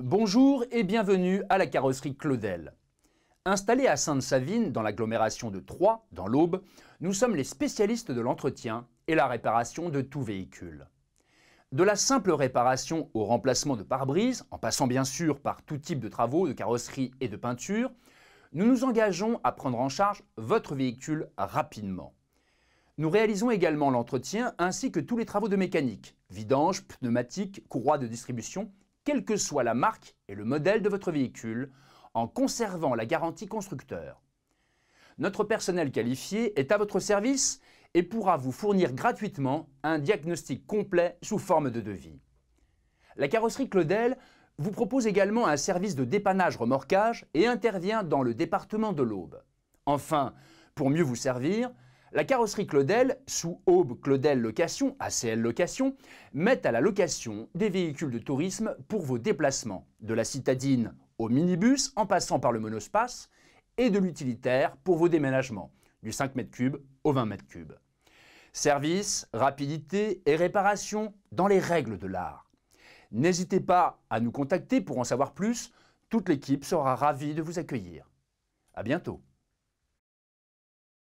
Bonjour et bienvenue à la carrosserie Claudel. Installés à Sainte-Savine, dans l'agglomération de Troyes, dans l'Aube, nous sommes les spécialistes de l'entretien et la réparation de tout véhicule. De la simple réparation au remplacement de pare-brise, en passant bien sûr par tout type de travaux, de carrosserie et de peinture, nous nous engageons à prendre en charge votre véhicule rapidement. Nous réalisons également l'entretien ainsi que tous les travaux de mécanique, vidange, pneumatique, courroie de distribution quelle que soit la marque et le modèle de votre véhicule, en conservant la garantie constructeur. Notre personnel qualifié est à votre service et pourra vous fournir gratuitement un diagnostic complet sous forme de devis. La carrosserie Claudel vous propose également un service de dépannage remorquage et intervient dans le département de l'Aube. Enfin, pour mieux vous servir, la carrosserie Claudel, sous Aube Claudel Location, ACL Location, met à la location des véhicules de tourisme pour vos déplacements, de la citadine au minibus en passant par le monospace, et de l'utilitaire pour vos déménagements, du 5 m3 au 20 m3. Service, rapidité et réparation dans les règles de l'art. N'hésitez pas à nous contacter pour en savoir plus, toute l'équipe sera ravie de vous accueillir. À bientôt.